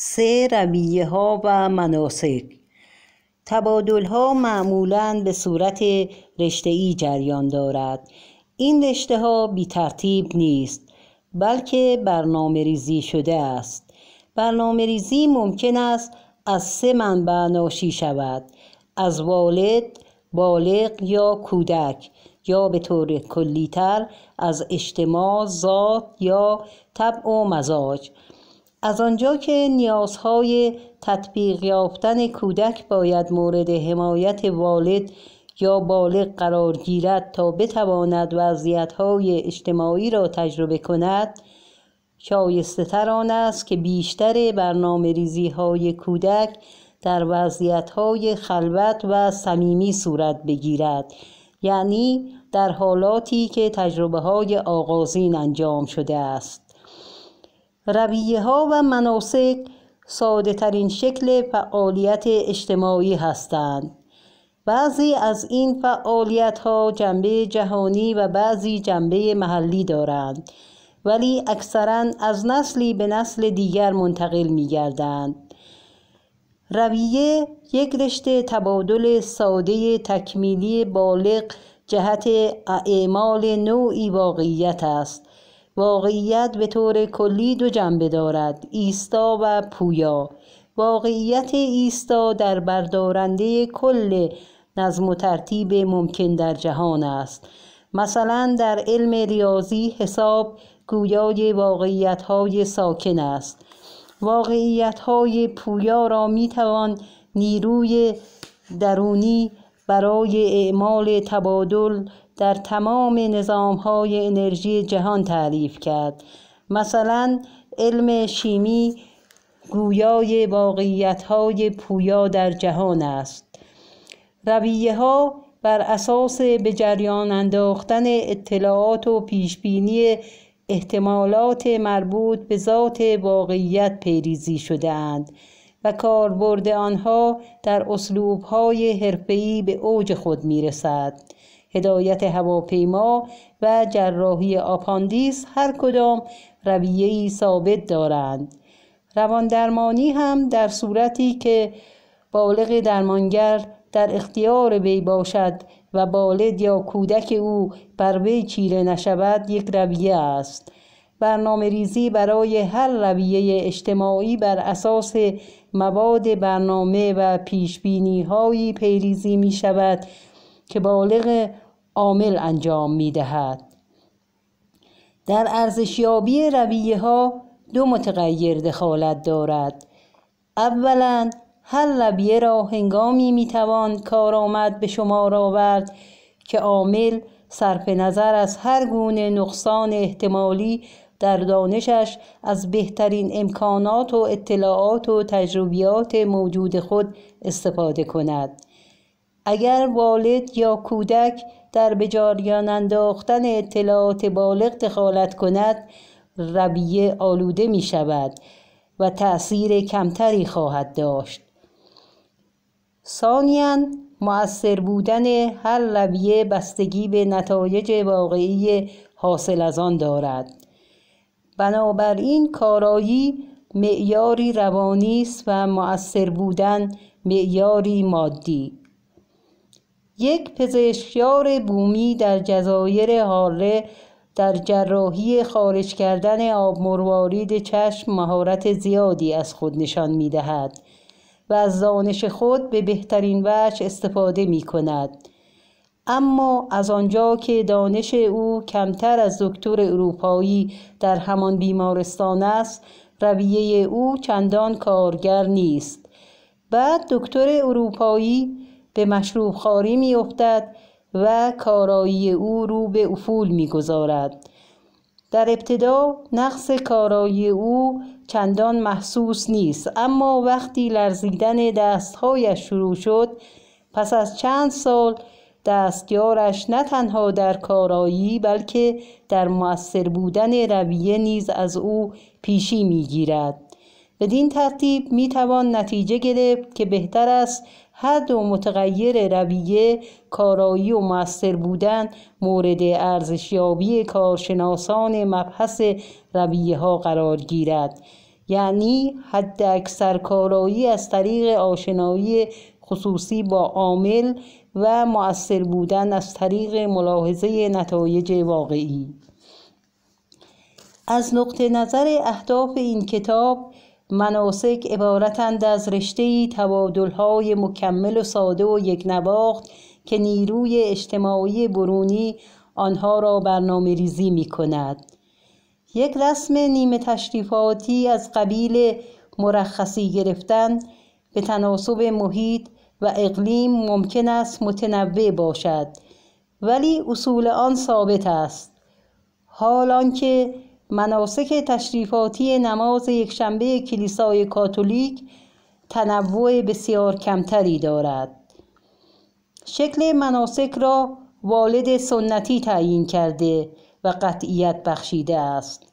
سه رویه ها و مناسک تبادل ها معمولا به صورت رشته ای جریان دارد این رشته ها بی ترتیب نیست بلکه برنامه ریزی شده است برنامه ریزی ممکن است از سه منبع ناشی شود از والد، بالغ یا کودک یا به طور کلیتر از اجتماع، ذات یا طبع و مزاج از آنجا که نیازهای تطبیق یافتن کودک باید مورد حمایت والد یا بالغ قرار گیرد تا بتواند وضعیتهای اجتماعی را تجربه کند شایسته تر آن است که بیشتر برنامه ریزی های کودک در وضعیت خلوت و صمیمی صورت بگیرد یعنی در حالاتی که تجربه های آغازین انجام شده است رویه ها و مناسک ساده ترین شکل فعالیت اجتماعی هستند. بعضی از این فعالیت ها جنبه جهانی و بعضی جنبه محلی دارند ولی اکثرا از نسلی به نسل دیگر منتقل می گردند. رویه یک رشته تبادل ساده تکمیلی بالغ جهت اعمال نوعی واقعیت است واقعیت به طور کلی دو جنبه دارد ایستا و پویا واقعیت ایستا در بردارنده کل نظم و ترتیب ممکن در جهان است مثلا در علم ریاضی حساب گویای واقعیت های ساکن است واقعیت های پویا را می توان نیروی درونی برای اعمال تبادل در تمام های انرژی جهان تعریف کرد مثلا علم شیمی گویای های پویا در جهان است رویه ها بر اساس به جریان انداختن اطلاعات و پیشبینی احتمالات مربوط به ذات واقعیت پیریزی شدهاند و کاربرد آنها در های حرفه‌ای به اوج خود میرسد هدایت هواپیما و جراحی آپاندیس هر کدام رویهی ثابت دارند روان درمانی هم در صورتی که بالغ درمانگر در اختیار بی باشد و بالد یا کودک او بر وی چیره نشود یک رویه است برنامه ریزی برای هر رویه اجتماعی بر اساس مواد برنامه و پیش هایی پیریزی می شود که بالغ عامل انجام می دهد در ارزشیابی رویه ها دو متغیر دخالت دارد اولا هر لبیه را هنگامی می توان کارآمد به را آورد که عامل صرف نظر از هر گونه نقصان احتمالی در دانشش از بهترین امکانات و اطلاعات و تجربیات موجود خود استفاده کند اگر والد یا کودک در به جاریان انداختن اطلاعات بالغ دخالت کند رویه آلوده می شود و تأثیر کمتری خواهد داشت ثانیا مؤثر بودن هر رویه بستگی به نتایج واقعی حاصل از آن دارد بنابراین کارایی معیاری روانی است و مؤثر بودن معیاری مادی یک پزشکیار بومی در جزایر حاله در جراحی خارج کردن آب مروارید چشم مهارت زیادی از خود نشان می دهد و از دانش خود به بهترین وجه استفاده می کند. اما از آنجا که دانش او کمتر از دکتر اروپایی در همان بیمارستان است رویه او چندان کارگر نیست بعد دکتر اروپایی به مشروب خاری می افتد و کارایی او رو به افول می گذارد. در ابتدا نقص کارایی او چندان محسوس نیست اما وقتی لرزیدن دستهایش شروع شد پس از چند سال دستیارش نه تنها در کارایی بلکه در موثر بودن رویه نیز از او پیشی میگیرد بدین ترتیب میتوان نتیجه گرفت که بهتر است هر متغیر رویه کارایی و مؤثر بودن مورد ارزشیابی کارشناسان مبحث رویه ها قرار گیرد یعنی حد اکثر کارایی از طریق آشنایی خصوصی با عامل و مؤثر بودن از طریق ملاحظه نتایج واقعی از نقطه نظر اهداف این کتاب مناسک عبارتند از رشته تبادلهای مکمل و ساده و یک نباخت که نیروی اجتماعی برونی آنها را برنامه ریزی می کند. یک رسم نیمه تشریفاتی از قبیل مرخصی گرفتن به تناسب محیط و اقلیم ممکن است متنوع باشد ولی اصول آن ثابت است حال آنکه مناسک تشریفاتی نماز یکشنبه کلیسای کاتولیک تنوع بسیار کمتری دارد شکل مناسک را والد سنتی تعیین کرده و قطعیت بخشیده است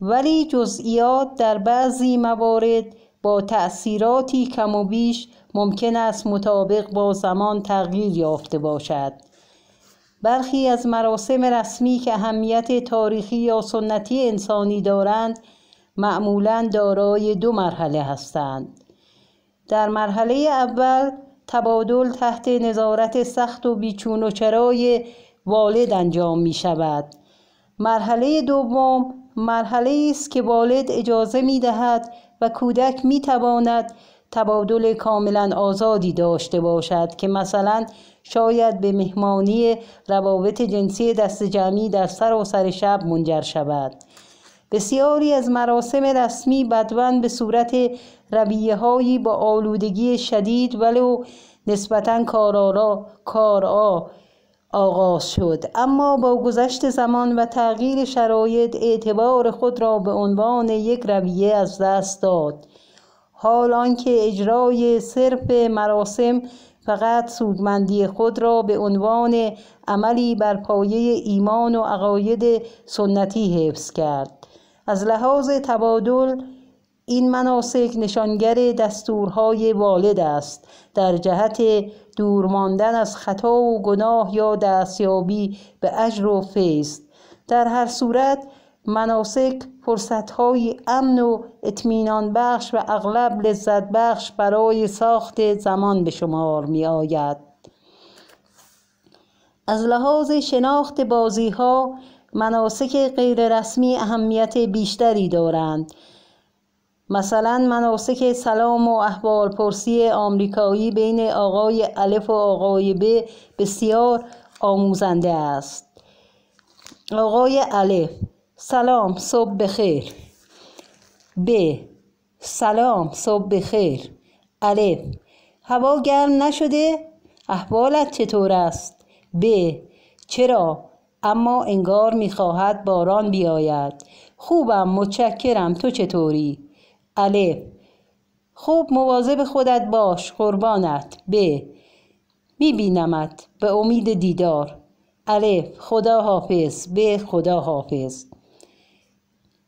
ولی جزئیات در بعضی موارد با تأثیراتی کم و بیش ممکن است مطابق با زمان تغییر یافته باشد برخی از مراسم رسمی که اهمیت تاریخی یا سنتی انسانی دارند معمولا دارای دو مرحله هستند در مرحله اول تبادل تحت نظارت سخت و بیچون و چرای والد انجام می شود مرحله دوم مرحله است که والد اجازه می دهد و کودک می تواند تبادل کاملا آزادی داشته باشد که مثلا شاید به مهمانی روابط جنسی دست جمعی در و سر شب منجر شود بسیاری از مراسم رسمی بدون به صورت رویه هایی با آلودگی شدید ولو نسبتا کارارا کارا آغاز شد اما با گذشت زمان و تغییر شرایط اعتبار خود را به عنوان یک رویه از دست داد حال آنکه اجرای صرف مراسم فقط سودمندی خود را به عنوان عملی بر پایه ایمان و عقاید سنتی حفظ کرد از لحاظ تبادل این مناسک نشانگر دستورهای والد است در جهت دور ماندن از خطا و گناه یا دستیابی به اجر و فیض در هر صورت مناسک های امن و اطمینان بخش و اغلب لذت بخش برای ساخت زمان به شمار می آید از لحاظ شناخت بازی ها مناسک غیررسمی اهمیت بیشتری دارند مثلا مناسک سلام و احوال پرسی آمریکایی بین آقای الف و آقای ب بسیار آموزنده است آقای الف سلام صبح بخیر ب سلام صبح بخیر الف هوا گرم نشده احوالت چطور است ب چرا اما انگار میخواهد باران بیاید خوبم متشکرم تو چطوری الف خوب مواظب خودت باش قربانت ب میبینمت به امید دیدار الف خدا حافظ ب خدا حافظ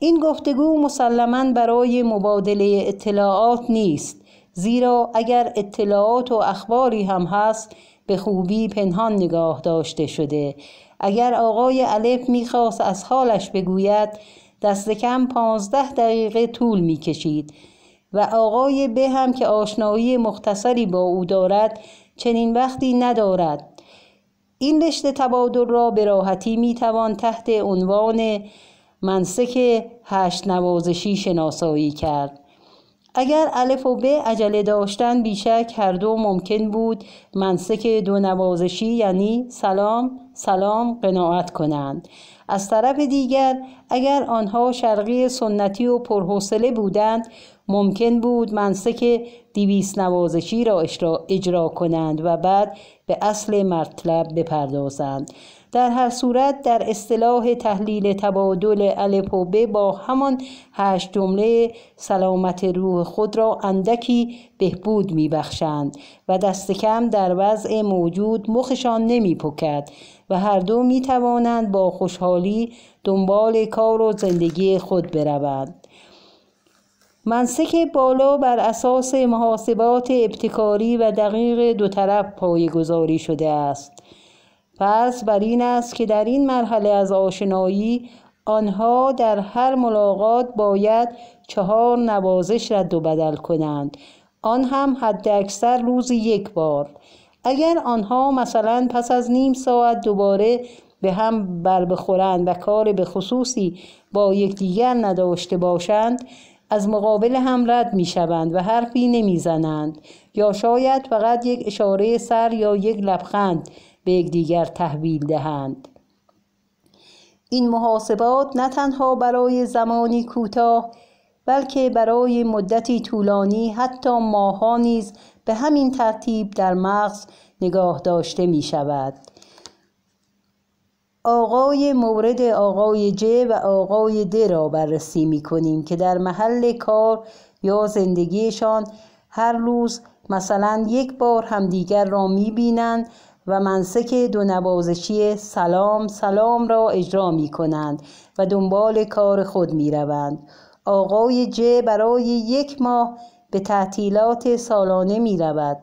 این گفتگو مسلما برای مبادله اطلاعات نیست زیرا اگر اطلاعات و اخباری هم هست به خوبی پنهان نگاه داشته شده اگر آقای الف میخواست از حالش بگوید دست کم پانزده دقیقه طول میکشید و آقای به هم که آشنایی مختصری با او دارد چنین وقتی ندارد این رشته تبادل را به راحتی میتوان تحت عنوان منسک هشت نوازشی شناسایی کرد اگر الف و ب عجله داشتن بیشک هر دو ممکن بود منسک دو نوازشی یعنی سلام سلام قناعت کنند از طرف دیگر اگر آنها شرقی سنتی و پرحوصله بودند ممکن بود منسک دیویس نوازشی را اجرا کنند و بعد به اصل مطلب بپردازند در هر صورت در اصطلاح تحلیل تبادل الف و ب با همان هشت جمله سلامت روح خود را اندکی بهبود میبخشند و دست کم در وضع موجود مخشان نمیپکد و هر دو می توانند با خوشحالی دنبال کار و زندگی خود بروند منسک بالا بر اساس محاسبات ابتکاری و دقیق دو طرف پایگذاری شده است فرض بر این است که در این مرحله از آشنایی آنها در هر ملاقات باید چهار نوازش رد و بدل کنند آن هم حد اکثر روز یک بار اگر آنها مثلا پس از نیم ساعت دوباره به هم بر بخورند و کار به خصوصی با یکدیگر نداشته باشند از مقابل هم رد می شوند و حرفی نمی زنند یا شاید فقط یک اشاره سر یا یک لبخند به یکدیگر تحویل دهند این محاسبات نه تنها برای زمانی کوتاه بلکه برای مدتی طولانی حتی ماها نیز به همین ترتیب در مغز نگاه داشته می شود آقای مورد آقای ج و آقای د را بررسی می کنیم که در محل کار یا زندگیشان هر روز مثلا یک بار همدیگر را می بینند و منسک دو نوازشی سلام سلام را اجرا می کنند و دنبال کار خود می روند. آقای ج برای یک ماه به تعطیلات سالانه می رود.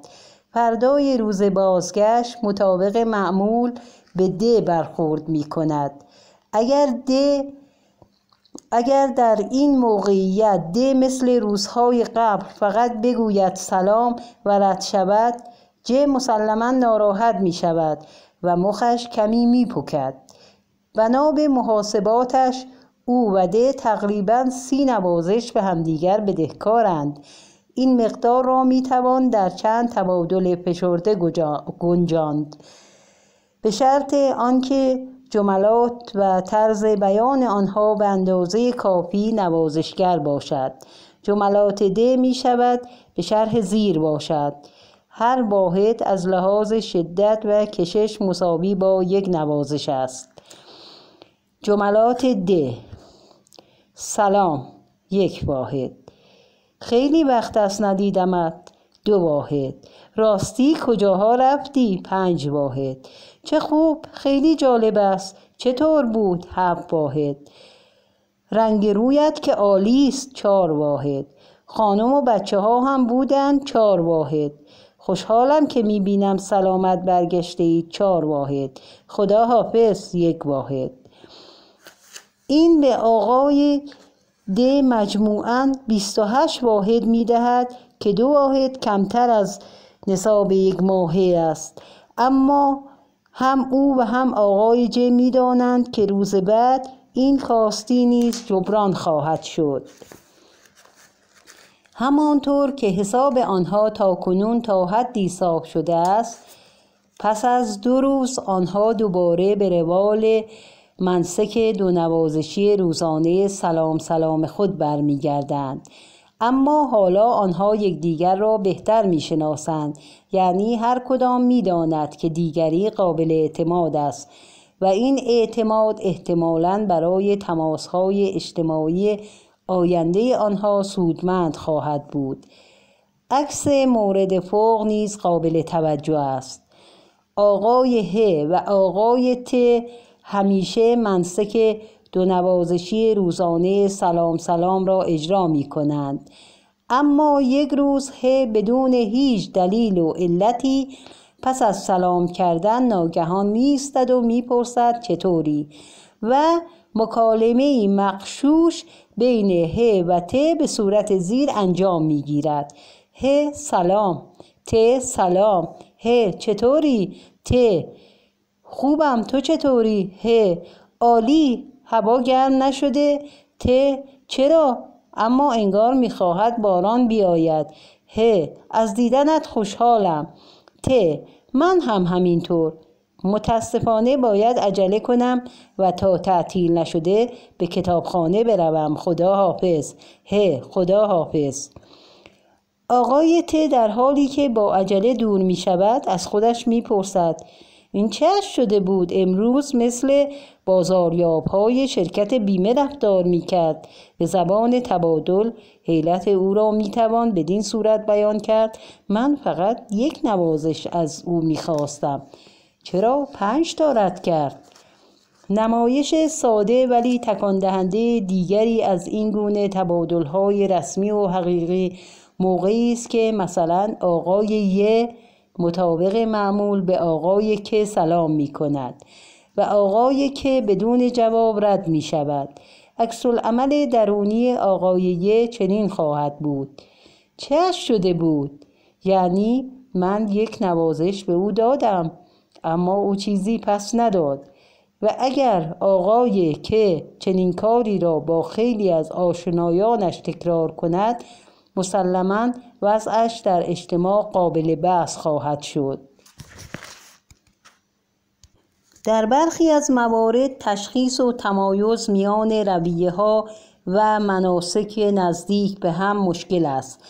فردای روز بازگشت مطابق معمول به د برخورد می کند. اگر د اگر در این موقعیت د مثل روزهای قبل فقط بگوید سلام و رد شود ج مسلما ناراحت می شود و مخش کمی می پکد بنا به محاسباتش او و ده تقریبا سی نوازش به همدیگر بدهکارند این مقدار را می توان در چند تبادل فشرده گنجاند به شرط آنکه جملات و طرز بیان آنها به اندازه کافی نوازشگر باشد جملات ده می شود به شرح زیر باشد هر واحد از لحاظ شدت و کشش مساوی با یک نوازش است جملات د سلام یک واحد خیلی وقت است ندیدمت دو واحد راستی کجاها رفتی پنج واحد چه خوب خیلی جالب است چطور بود هفت واحد رنگ رویت که عالی است چهار واحد خانم و بچه ها هم بودند چهار واحد خوشحالم که میبینم سلامت برگشته ای چهار واحد خدا حافظ یک واحد این به آقای د مجموعا 28 واحد میدهد که دو واحد کمتر از نصاب یک ماهه است اما هم او و هم آقای ج میدانند که روز بعد این خواستی نیست جبران خواهد شد همانطور که حساب آنها تا کنون تا حدی صاف شده است پس از دو روز آنها دوباره به روال منسک دو نوازشی روزانه سلام سلام خود برمیگردند اما حالا آنها یکدیگر را بهتر میشناسند یعنی هر کدام میداند که دیگری قابل اعتماد است و این اعتماد احتمالا برای تماسهای اجتماعی آینده آنها سودمند خواهد بود عکس مورد فوق نیز قابل توجه است آقای ه و آقای ت همیشه منسک دو نوازشی روزانه سلام سلام را اجرا می کنند اما یک روز ه بدون هیچ دلیل و علتی پس از سلام کردن ناگهان میستد و میپرسد چطوری و مکالمه مقشوش بین ه و ت به صورت زیر انجام می گیرد ه سلام ت سلام ه چطوری ت خوبم تو چطوری ه عالی هوا گرم نشده ت چرا اما انگار میخواهد باران بیاید ه از دیدنت خوشحالم ت من هم همینطور متاسفانه باید عجله کنم و تا تعطیل نشده به کتابخانه بروم خدا حافظ هه خدا حافظ آقای ت در حالی که با عجله دور می شود از خودش می پرسد این چه شده بود امروز مثل بازاریاب های شرکت بیمه رفتار می کرد به زبان تبادل حیلت او را می توان بدین صورت بیان کرد من فقط یک نوازش از او می خواستم چرا پنج تا رد کرد نمایش ساده ولی تکان دهنده دیگری از این گونه های رسمی و حقیقی موقعی است که مثلا آقای ی مطابق معمول به آقای که سلام می کند و آقای که بدون جواب رد می شود عکس درونی آقای یه چنین خواهد بود چه شده بود یعنی من یک نوازش به او دادم اما او چیزی پس نداد و اگر آقای که چنین کاری را با خیلی از آشنایانش تکرار کند مسلما وضعش در اجتماع قابل بحث خواهد شد در برخی از موارد تشخیص و تمایز میان رویه ها و مناسک نزدیک به هم مشکل است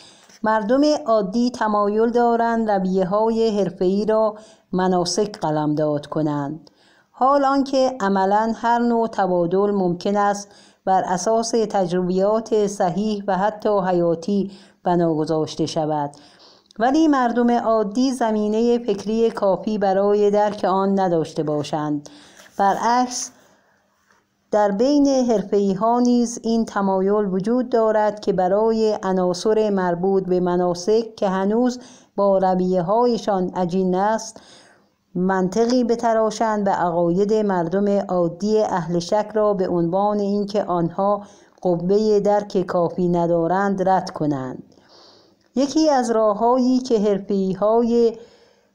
مردم عادی تمایل دارند رویه های حرفه‌ای را مناسک قلمداد کنند حال آنکه عملا هر نوع تبادل ممکن است بر اساس تجربیات صحیح و حتی حیاتی بنا گذاشته شود ولی مردم عادی زمینه فکری کافی برای درک آن نداشته باشند برعکس در بین حرفه‌ای ها نیز این تمایل وجود دارد که برای عناصر مربوط به مناسک که هنوز با رویه هایشان عجین است منطقی بتراشند و عقاید مردم عادی اهل شک را به عنوان اینکه آنها قوه درک کافی ندارند رد کنند یکی از راههایی که حرفی های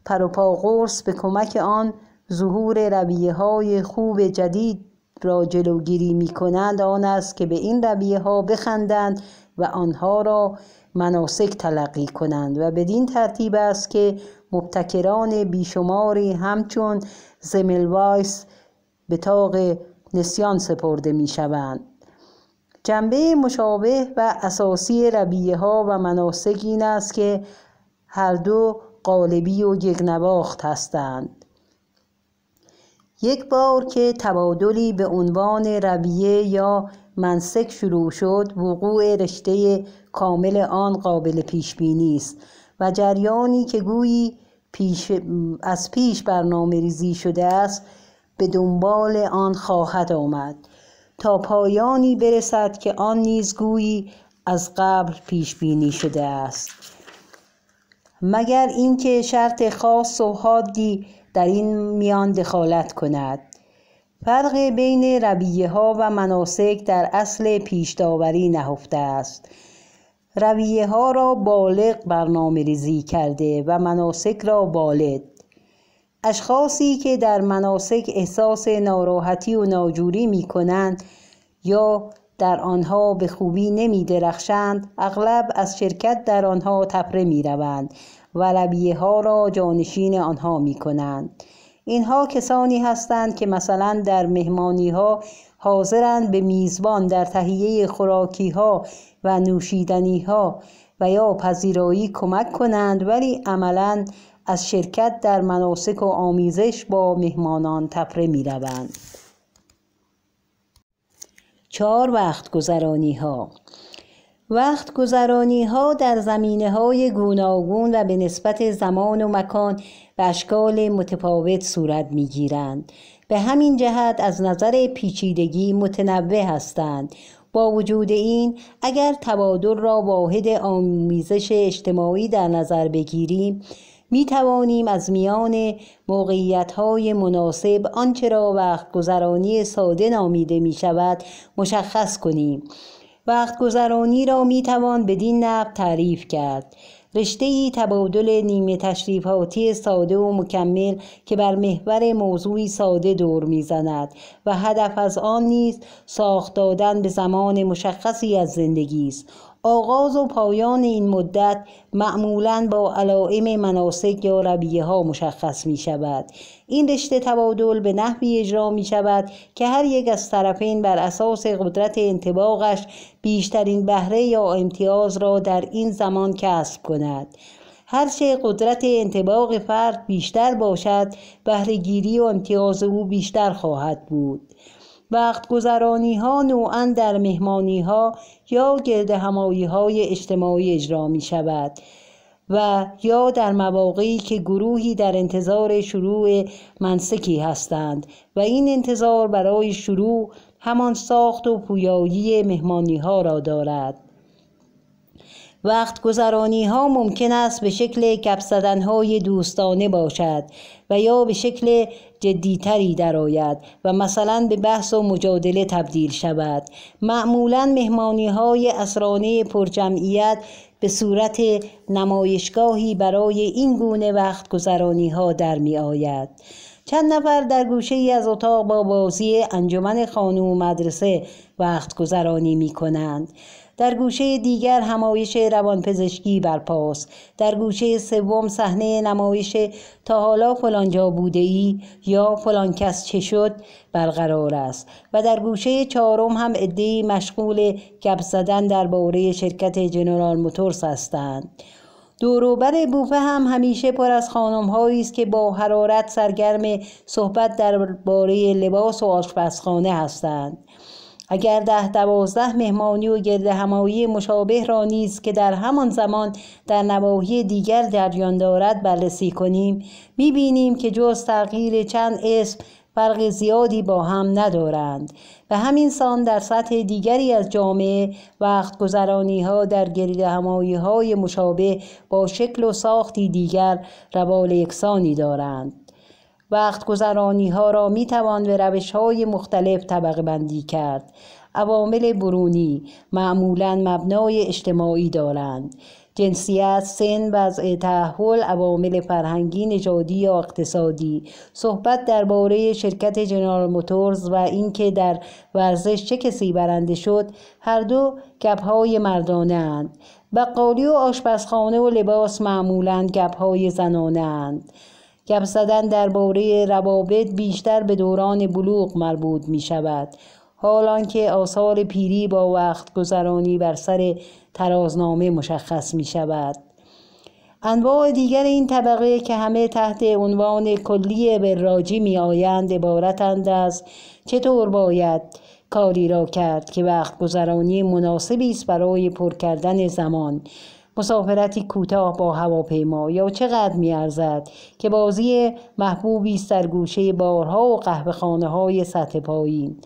پروپاگورس به کمک آن ظهور رویه های خوب جدید را جلوگیری می کنند آن است که به این رویه ها بخندند و آنها را مناسک تلقی کنند و بدین ترتیب است که مبتکران بیشماری همچون وایس به تاق نسیان سپرده می شوند. جنبه مشابه و اساسی رویه ها و مناسک این است که هر دو قالبی و نواخت هستند یک بار که تبادلی به عنوان رویه یا منسک شروع شد وقوع رشته کامل آن قابل پیش بینی است و جریانی که گویی پیش از پیش برنامه ریزی شده است به دنبال آن خواهد آمد تا پایانی برسد که آن نیز گویی از قبل پیش بینی شده است مگر اینکه شرط خاص و حادی در این میان دخالت کند فرق بین رویه ها و مناسک در اصل پیشداوری نهفته است رویه ها را بالغ برنامه ریزی کرده و مناسک را بالد اشخاصی که در مناسک احساس ناراحتی و ناجوری می کنند یا در آنها به خوبی نمی درخشند اغلب از شرکت در آنها تپره می روند و ها را جانشین آنها می کنند اینها کسانی هستند که مثلا در مهمانی ها حاضرند به میزبان در تهیه خوراکی ها و نوشیدنی ها و یا پذیرایی کمک کنند ولی عملا از شرکت در مناسک و آمیزش با مهمانان تفره می روند. چهار وقت گذرانی ها وقت گذرانی ها در زمینه های گوناگون و به نسبت زمان و مکان به اشکال متفاوت صورت می گیرند. به همین جهت از نظر پیچیدگی متنوع هستند با وجود این اگر تبادل را واحد آمیزش اجتماعی در نظر بگیریم می توانیم از میان موقعیت های مناسب آنچه را وقت گذرانی ساده نامیده می شود مشخص کنیم وقت گذرانی را می توان بدین نحو تعریف کرد رشته ای تبادل نیمه تشریفاتی ساده و مکمل که بر محور موضوعی ساده دور میزند و هدف از آن نیز ساخت دادن به زمان مشخصی از زندگی است آغاز و پایان این مدت معمولاً با علائم مناسک یا ربیه ها مشخص می شود این رشته تبادل به نحوی اجرا می شود که هر یک از طرفین بر اساس قدرت انتباقش بیشترین بهره یا امتیاز را در این زمان کسب کند هرچه قدرت انتباق فرد بیشتر باشد بهرهگیری و امتیاز او بیشتر خواهد بود وقت گذرانی ها نوعا در مهمانی ها یا گرد همایی های اجتماعی اجرا می شود و یا در مواقعی که گروهی در انتظار شروع منسکی هستند و این انتظار برای شروع همان ساخت و پویایی مهمانی ها را دارد وقت گذرانی ها ممکن است به شکل گپ های دوستانه باشد و یا به شکل جدیتری درآید و مثلا به بحث و مجادله تبدیل شود معمولا مهمانی های اسرانه پرجمعیت به صورت نمایشگاهی برای این گونه وقت گذرانی ها در می آید. چند نفر در گوشه ای از اتاق با بازی انجمن و مدرسه وقت گذرانی می کنند. در گوشه دیگر همایش روانپزشکی برپاست در گوشه سوم صحنه نمایش تا حالا فلانجا بوده ای یا فلان کس چه شد برقرار است و در گوشه چهارم هم عدهای مشغول گپ زدن درباره شرکت جنرال موتورس هستند دوروبر بوفه هم همیشه پر از خانم هایی است که با حرارت سرگرم صحبت درباره لباس و آشپزخانه هستند اگر ده دوازده مهمانی و گرد همایی مشابه را نیز که در همان زمان در نواحی دیگر جریان دارد بررسی کنیم میبینیم که جز تغییر چند اسم فرق زیادی با هم ندارند و همین سان در سطح دیگری از جامعه وقت گذرانی ها در گرید همایی های مشابه با شکل و ساختی دیگر روال یکسانی دارند وقت گذرانی ها را می توان به روش های مختلف طبقه بندی کرد عوامل برونی معمولا مبنای اجتماعی دارند جنسیت، سن، وضع تحول، عوامل فرهنگی، نژادی یا اقتصادی صحبت درباره شرکت جنرال موتورز و اینکه در ورزش چه کسی برنده شد هر دو گپهای مردانه اند بقالی و آشپزخانه و لباس معمولا گپهای زنانه گپ زدن درباره روابط بیشتر به دوران بلوغ مربوط می شود حالان که آثار پیری با وقت گذرانی بر سر ترازنامه مشخص می شود انواع دیگر این طبقه که همه تحت عنوان کلی به راجی می آیند عبارتند از چطور باید کاری را کرد که وقت گذرانی مناسبی است برای پر کردن زمان مسافرتی کوتاه با هواپیما یا چقدر میارزد که بازی محبوبی سرگوشه بارها و قهوه خانه های سطح پایین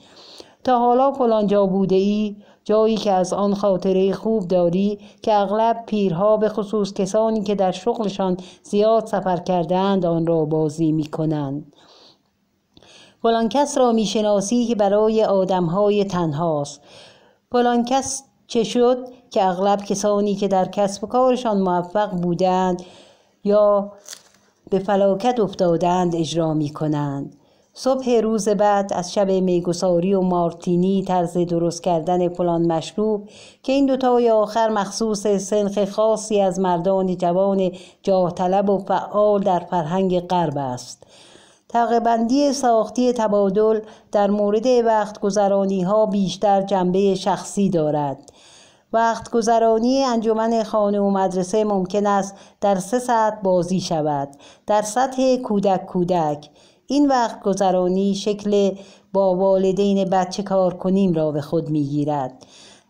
تا حالا فلانجا بوده ای جایی که از آن خاطره خوب داری که اغلب پیرها به خصوص کسانی که در شغلشان زیاد سفر کردهاند آن را بازی می کنند. فلان کس را شناسی که برای های تنهاست فلان کس چه شد که اغلب کسانی که در کسب و کارشان موفق بودند یا به فلاکت افتادند اجرا می کنند. صبح روز بعد از شب میگساری و مارتینی طرز درست کردن فلان مشروب که این دوتای آخر مخصوص سنخ خاصی از مردان جوان جاه طلب و فعال در فرهنگ غرب است تقبندی ساختی تبادل در مورد وقت گذرانی ها بیشتر جنبه شخصی دارد وقت گذرانی انجمن خانه و مدرسه ممکن است در سه ساعت بازی شود در سطح کودک کودک این وقت گذرانی شکل با والدین بچه کار کنیم را به خود می گیرد.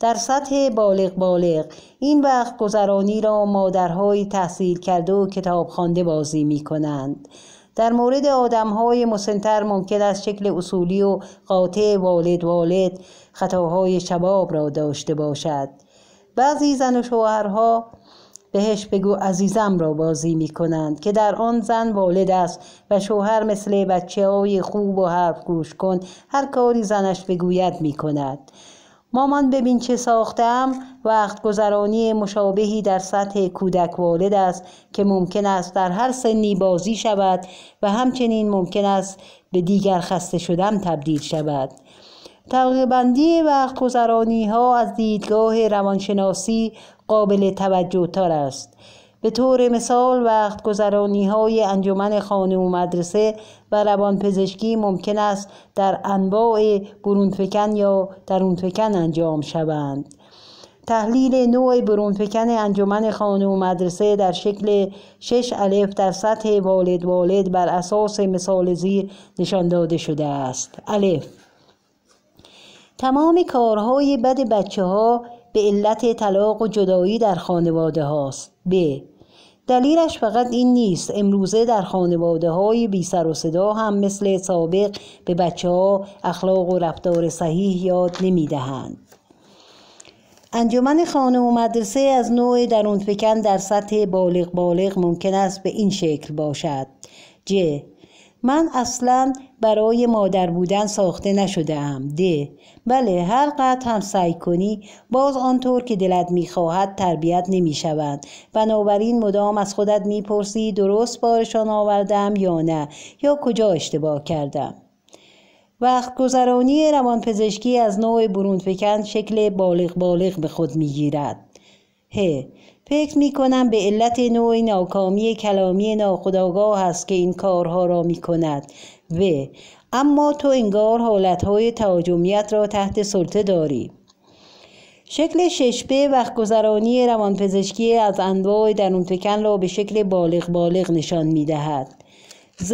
در سطح بالغ بالغ این وقت گذرانی را مادرهای تحصیل کرده و کتاب بازی می کنند. در مورد آدمهای مسنتر ممکن است شکل اصولی و قاطع والد والد خطاهای شباب را داشته باشد. بعضی زن و شوهرها بهش بگو عزیزم را بازی می کنند که در آن زن والد است و شوهر مثل بچه های خوب و حرف گوش کن هر کاری زنش بگوید می کند مامان ببین چه ساختم وقت گذرانی مشابهی در سطح کودک والد است که ممکن است در هر سنی بازی شود و همچنین ممکن است به دیگر خسته شدم تبدیل شود طبقه بندی وقت گذرانی ها از دیدگاه روانشناسی قابل توجه تر است به طور مثال وقت گذرانی های انجمن خانه و مدرسه و پزشکی ممکن است در انواع برونفکن یا درونفکن انجام شوند تحلیل نوع برونفکن انجمن خانه و مدرسه در شکل 6 الف در سطح والد والد بر اساس مثال زیر نشان داده شده است الف تمام کارهای بد بچه ها به علت طلاق و جدایی در خانواده هاست ب دلیلش فقط این نیست امروزه در خانواده های بی سر و صدا هم مثل سابق به بچه ها اخلاق و رفتار صحیح یاد نمی دهند. انجمن خانه و مدرسه از نوع درون فکن در سطح بالغ بالغ ممکن است به این شکل باشد. ج من اصلا برای مادر بودن ساخته نشده ام د بله هر قطع هم سعی کنی باز آنطور که دلت میخواهد تربیت نمی شود بنابراین مدام از خودت میپرسی درست بارشان آوردم یا نه یا کجا اشتباه کردم وقت گذرانی پزشکی از نوع برونفکن شکل بالغ بالغ به خود میگیرد هه، فکر می کنم به علت نوع ناکامی کلامی ناخداگاه است که این کارها را می کند و اما تو انگار حالتهای تهاجمیت را تحت سلطه داری شکل ششبه گذرانی روانپزشکی از انواع درونتکن را به شکل بالغ بالغ نشان می دهد. ز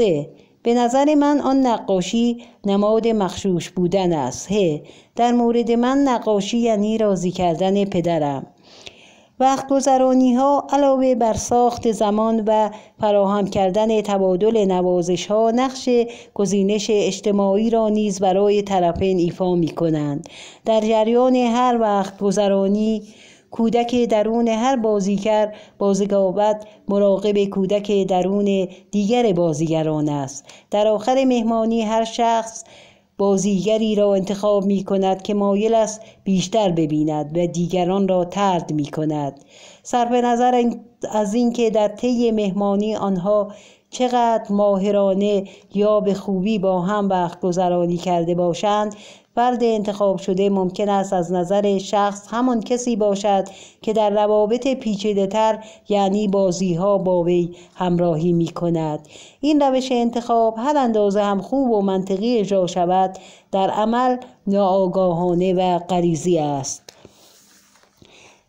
به نظر من آن نقاشی نماد مخشوش بودن است. ه در مورد من نقاشی یعنی راضی کردن پدرم. وقت گذرانی ها علاوه بر ساخت زمان و فراهم کردن تبادل نوازش ها نقش گزینش اجتماعی را نیز برای طرفین ایفا می کنند. در جریان هر وقت گذرانی کودک درون هر بازیگر بازگابت مراقب کودک درون دیگر بازیگران است در آخر مهمانی هر شخص بازیگری را انتخاب می کند که مایل است بیشتر ببیند و دیگران را ترد می کند سر نظر از اینکه در طی مهمانی آنها چقدر ماهرانه یا به خوبی با هم وقت گذرانی کرده باشند فرد انتخاب شده ممکن است از نظر شخص همان کسی باشد که در روابط پیچیده تر یعنی بازی ها با وی همراهی می کند این روش انتخاب هر اندازه هم خوب و منطقی اجرا شود در عمل ناآگاهانه و غریزی است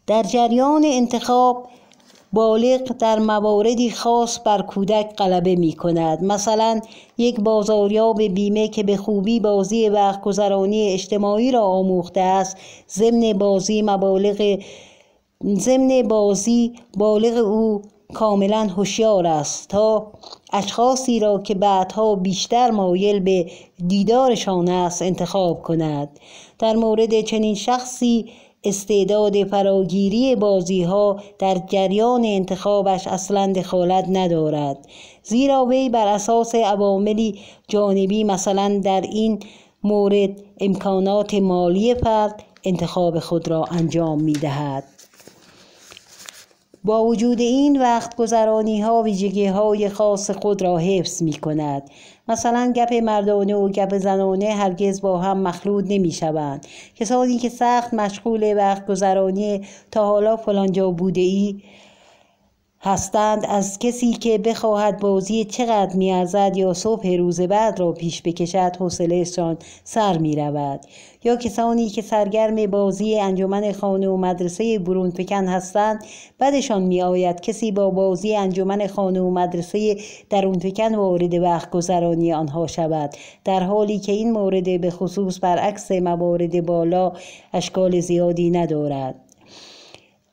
در جریان انتخاب بالغ در مواردی خاص بر کودک غلبه می کند مثلا یک بازاریاب بیمه که به خوبی بازی وقت گذرانی اجتماعی را آموخته است ضمن بازی مبالغ ضمن بازی بالغ او کاملا هوشیار است تا اشخاصی را که بعدها بیشتر مایل به دیدارشان است انتخاب کند در مورد چنین شخصی استعداد فراگیری بازی ها در جریان انتخابش اصلا دخالت ندارد زیرا وی بر اساس عواملی جانبی مثلا در این مورد امکانات مالی فرد انتخاب خود را انجام می دهد. با وجود این وقت گذرانی ها ویژگی های خاص خود را حفظ می کند مثلا گپ مردانه و گپ زنانه هرگز با هم مخلوط نمی شوند کسانی که سخت مشغول وقت گذرانی تا حالا فلانجا بوده ای هستند از کسی که بخواهد بازی چقدر میارزد یا صبح روز بعد را پیش بکشد حوصلهشان سر می رود یا کسانی که سرگرم بازی انجمن خانه و مدرسه برون هستند بعدشان می آید کسی با بازی انجمن خانه و مدرسه درون پکن وارد وقت گذرانی آنها شود در حالی که این مورد به خصوص برعکس موارد بالا اشکال زیادی ندارد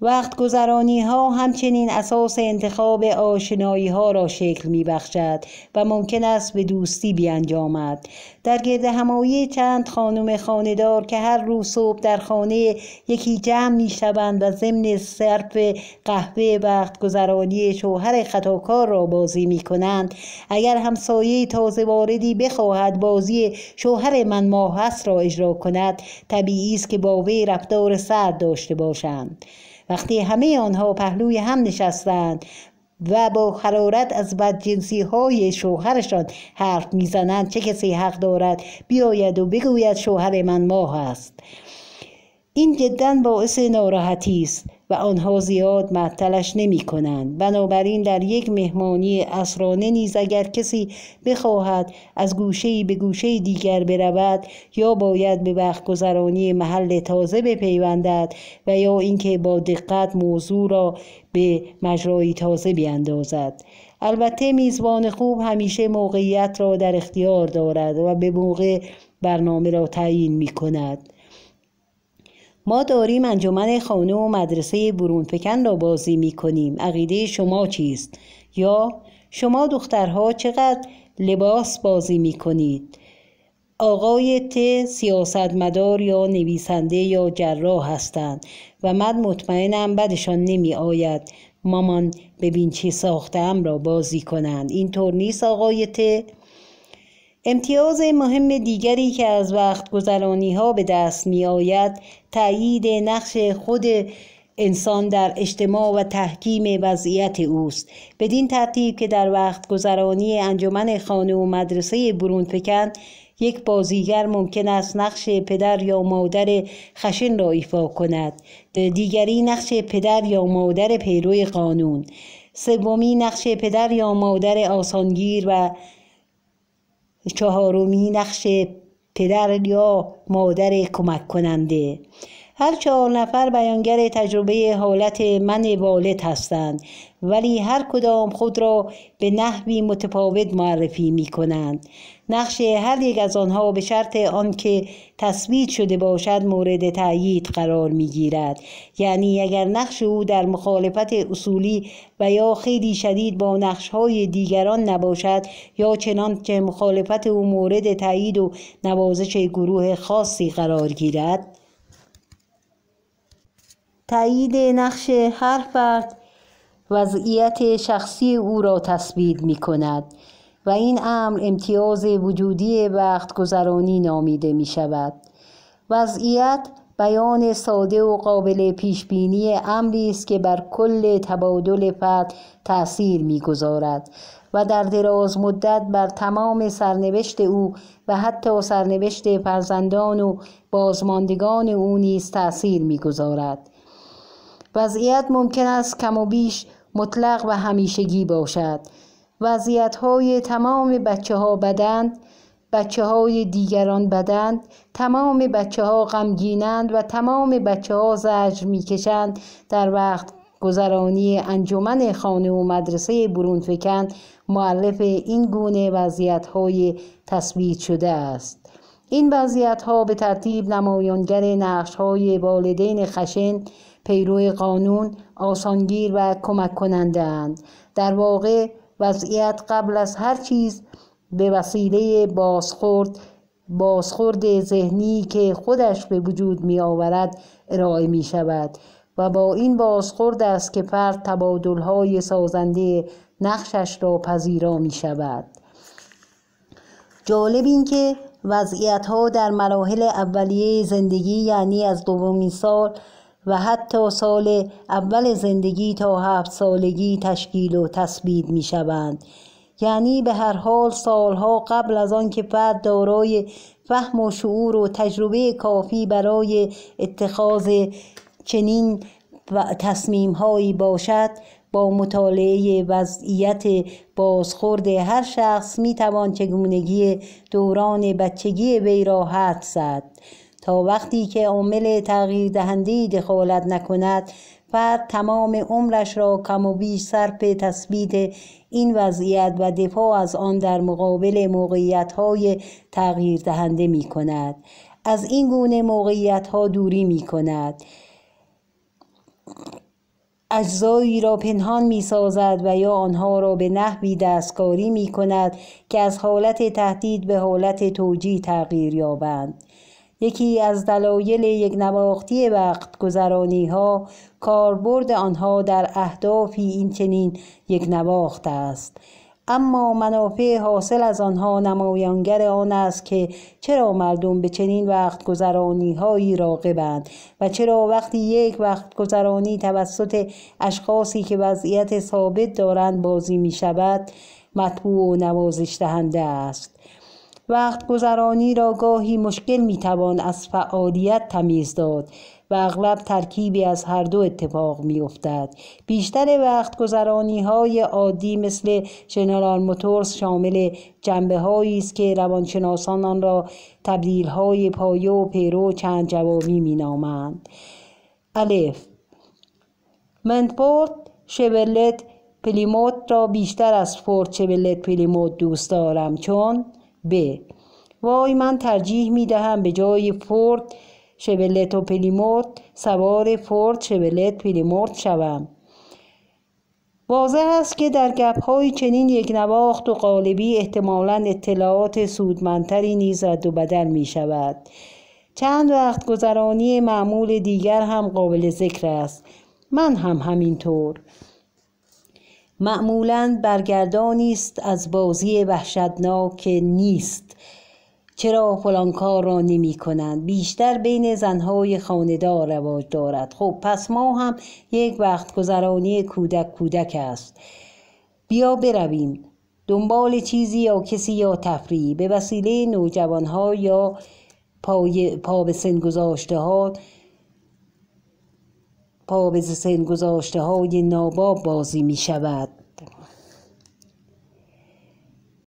وقت گذرانی ها همچنین اساس انتخاب آشنایی ها را شکل می بخشد و ممکن است به دوستی بیانجامد در گرد همایی چند خانم خاندار که هر روز صبح در خانه یکی جمع میشوند و ضمن صرف قهوه وقت گذرانی شوهر خطاکار را بازی می کنند اگر همسایه تازه واردی بخواهد بازی شوهر من ماهست را اجرا کند طبیعی است که با وی رفتار سرد داشته باشند وقتی همه آنها پهلوی هم نشستند و با حرارت از بدجنسی های شوهرشان حرف میزنند چه کسی حق دارد بیاید و بگوید شوهر من ماه است این جدا باعث ناراحتی است و آنها زیاد معطلش نمی کنند بنابراین در یک مهمانی اسرانه نیز اگر کسی بخواهد از گوشه به گوشه دیگر برود یا باید به وقت گذرانی محل تازه بپیوندد و یا اینکه با دقت موضوع را به مجرای تازه بیاندازد البته میزبان خوب همیشه موقعیت را در اختیار دارد و به موقع برنامه را تعیین می کند ما داریم انجمن خانه و مدرسه برونفکن را بازی می کنیم عقیده شما چیست؟ یا شما دخترها چقدر لباس بازی می کنید؟ آقای ت سیاستمدار یا نویسنده یا جراح هستند و من مطمئنم بدشان نمی آید مامان ببین چی ساختم را بازی کنند اینطور نیست آقای ته امتیاز مهم دیگری که از وقت گذرانی ها به دست می آید تأیید نقش خود انسان در اجتماع و تحکیم وضعیت اوست بدین ترتیب که در وقت گذرانی انجمن خانه و مدرسه برون یک بازیگر ممکن است نقش پدر یا مادر خشن را ایفا کند دیگری نقش پدر یا مادر پیروی قانون سومی نقش پدر یا مادر آسانگیر و چهارمی نقش پدر یا مادر کمک کننده هر چهار نفر بیانگر تجربه حالت من والد هستند ولی هر کدام خود را به نحوی متفاوت معرفی می کنند نقش هر یک از آنها به شرط آنکه تصویت شده باشد مورد تأیید قرار می گیرد. یعنی اگر نقش او در مخالفت اصولی و یا خیلی شدید با نقش های دیگران نباشد یا چنان که مخالفت او مورد تایید و نوازش گروه خاصی قرار گیرد تایید نقش هر فرد وضعیت شخصی او را تثبیت می کند و این امر امتیاز وجودی وقت گذرانی نامیده می شود وضعیت بیان ساده و قابل پیش بینی امری است که بر کل تبادل فرد تأثیر گذارد و در دراز مدت بر تمام سرنوشت او و حتی سرنوشت فرزندان و بازماندگان او نیز تأثیر گذارد. وضعیت ممکن است کم و بیش مطلق و همیشگی باشد وضعیت های تمام بچه ها بدند بچه های دیگران بدند تمام بچه ها غمگینند و تمام بچه ها زجر میکشند در وقت گذرانی انجمن خانه و مدرسه برونفکن معلف این گونه وضعیت های تصویر شده است این وضعیت ها به ترتیب نمایانگر نقش های والدین خشن پیرو قانون آسانگیر و کمک کننده در واقع وضعیت قبل از هر چیز به وسیله بازخورد بازخورد ذهنی که خودش به وجود می آورد ارائه می شود و با این بازخورد است که فرد های سازنده نقشش را پذیرا می شود جالب این که وضعیت ها در مراحل اولیه زندگی یعنی از دومین سال و حتی سال اول زندگی تا هفت سالگی تشکیل و تثبیت می شوند. یعنی به هر حال سالها قبل از آن که فرد دارای فهم و شعور و تجربه کافی برای اتخاذ چنین تصمیم هایی باشد با مطالعه وضعیت بازخورد هر شخص می توان چگونگی دوران بچگی وی را حد زد تا وقتی که عامل تغییر دهنده دخالت نکند فرد تمام عمرش را کم و بیش صرف تثبیت این وضعیت و دفاع از آن در مقابل موقعیت های تغییر دهنده می کند از این گونه موقعیت ها دوری می کند اجزایی را پنهان می سازد و یا آنها را به نحوی دستکاری می کند که از حالت تهدید به حالت توجی تغییر یابند یکی از دلایل یک نواختی وقت گذرانی ها کاربرد آنها در اهدافی این چنین یک نواخت است اما منافع حاصل از آنها نمایانگر آن است که چرا مردم به چنین وقت گذرانی هایی راقبند و چرا وقتی یک وقت گذرانی توسط اشخاصی که وضعیت ثابت دارند بازی می شود مطبوع و نوازش دهنده است وقت گذرانی را گاهی مشکل توان از فعالیت تمیز داد و اغلب ترکیبی از هر دو اتفاق افتد بیشتر وقت گذرانی های عادی مثل جنرال موتورز شامل جنبه هایی است که روانشناسان آن را تبدیل های پایه و پیرو چند جوابی مینامند الف منتبورد شبلت پلیموت را بیشتر از فورد شبلت پلیموت دوست دارم چون ب وای من ترجیح می دهم به جای فورد شبلت و پلیمورد سوار فورد شبلت پلیمورد شوم واضح است که در گپهای چنین یک نواخت و قالبی احتمالا اطلاعات سودمندتری نیز و بدل می شود چند وقت گذرانی معمول دیگر هم قابل ذکر است من هم همینطور معمولا برگردانی است از بازی وحشتناک نیست چرا فلان کار را نمی کنند بیشتر بین زنهای خاندار رواج دارد خب پس ما هم یک وقت گذرانی کودک کودک است بیا برویم دنبال چیزی یا کسی یا تفریحی به وسیله نوجوانها یا پای پا به سن گذاشته ها پا به زسین گذاشته های ناباب بازی می شود